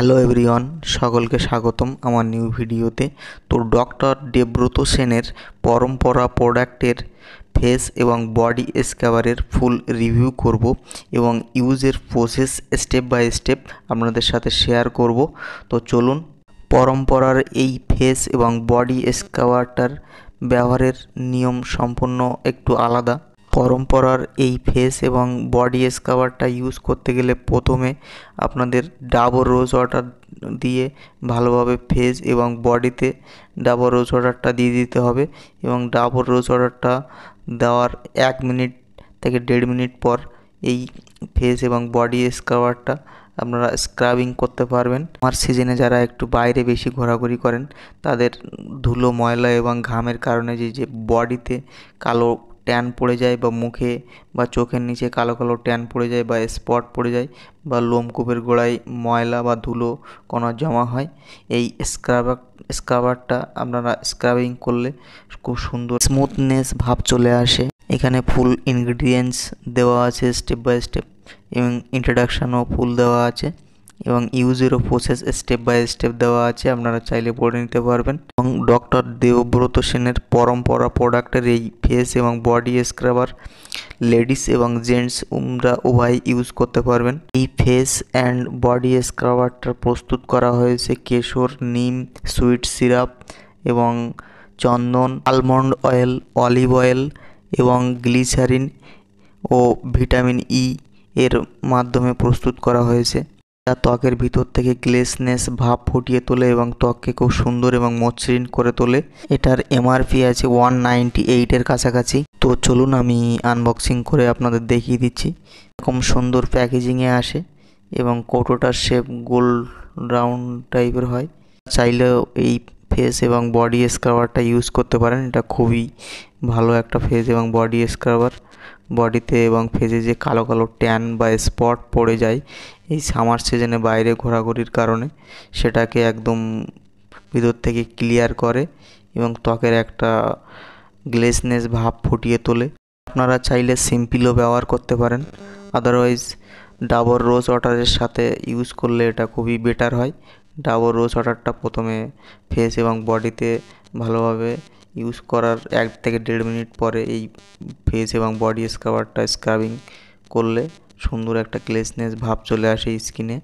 hello everyone সকলকে স্বাগতম আমার নিউ ভিডিওতে তো ডক্টর দেব্রত সেনের পরম্পরা প্রোডাক্টের ফেস এবং বডি স্ক্যাবারের ফুল রিভিউ করব এবং ইউজের প্রসেস স্টেপ বাই স্টেপ আপনাদের সাথে শেয়ার করব তো চলুন পরম্পরার এই ফেস এবং বডি স্ক্যাবারটার ব্যবহারের নিয়ম সম্পূর্ণ একটু আলাদা পরম্পরার এই ফেস এবং বডি স্কাবারটা ইউজ করতে গেলে প্রথমে আপনাদের ডাবর রোজ ওয়াটার দিয়ে ভালোভাবে ফেস এবং বডিতে ডাবর রোজ ওয়াটারটা দিয়ে দিতে হবে এবং ডাবর রোজ ওয়াটারটা দেওয়ার এক মিনিট থেকে দেড় মিনিট পর এই ফেস এবং বডি স্কাবারটা আপনারা স্ক্রাবিং করতে পারবেন আমার সিজনে যারা একটু বাইরে বেশি ঘোরাঘুরি করেন তাদের ধুলো ময়লা এবং ঘামের কারণে যে যে বডিতে কালো ট্যান পড়ে যায় বা মুখে বা চোখের নিচে কালো কালো ট্যান পড়ে যায় বা স্পট পড়ে যায় বা লোমকূপের গোড়ায় ময়লা বা ধুলো কণা জমা হয় এই স্ক্রাবার স্ক্রাবারটা আপনারা স্ক্রাবিং করলে খুব সুন্দর স্মুথনেস ভাব চলে আসে এখানে ফুল ইনগ্রিডিয়েন্টস দেওয়া আছে স্টেপ বাই স্টেপ এবং ইন্ট্রোডাকশানও ফুল দেওয়া আছে এবং ইউজেরও প্রসেস স্টেপ বাই স্টেপ দেওয়া আছে আপনারা চাইলে পড়ে নিতে পারবেন এবং ডক্টর দেবব্রত সেনের পরম্পরা প্রোডাক্টের এই ফেস এবং বডি স্ক্রাবার লেডিস এবং জেন্টস উমরা উভয় ইউজ করতে পারবেন এই ফেস অ্যান্ড বডি স্ক্রাবারটা প্রস্তুত করা হয়েছে কেশর নিম সুইট সিরাপ এবং চন্দন আলমন্ড অয়েল অলিভ অয়েল এবং গ্লিসারিন ও ভিটামিন ই e এর মাধ্যমে প্রস্তুত করা হয়েছে যা ত্বকের ভিতর থেকে গ্লেসনেস ভাব ফুটিয়ে তোলে এবং ত্বককে খুব সুন্দর এবং মসৃণ করে তোলে এটার এমআরপি আছে ওয়ান নাইনটি এইটের কাছাকাছি তো চলুন আমি আনবক্সিং করে আপনাদের দেখিয়ে দিচ্ছি এরকম সুন্দর প্যাকেজিংয়ে আসে এবং কোটোটার শেপ গোল রাউন্ড টাইপের হয় চাইলেও এই ফেস এবং বডি স্ক্রাবারটা ইউজ করতে পারেন এটা খুবই ভালো একটা ফেস এবং বডি স্ক্রাবার বডিতে এবং ফেজে যে কালো কালো ট্যান বা স্পট পড়ে যায় এই সামার সিজনে বাইরে ঘোরাঘুরির কারণে সেটাকে একদম ভিতর থেকে ক্লিয়ার করে এবং ত্বকের একটা গ্লেসনেস ভাব ফুটিয়ে তোলে আপনারা চাইলে সিম্পিলও ব্যবহার করতে পারেন আদারওয়াইজ ডাবর রোজ ওয়াটারের সাথে ইউজ করলে এটা খুবই বেটার হয় ডাবর রোজ ওয়াটারটা প্রথমে ফেস এবং বডিতে ভালোভাবে ইউজ করার এক থেকে দেড় মিনিট পরে এই ফেস এবং বডি স্ক্রাবারটা স্ক্রাবিং করলে সুন্দর একটা ক্লেসনেস ভাব চলে আসে স্কিনে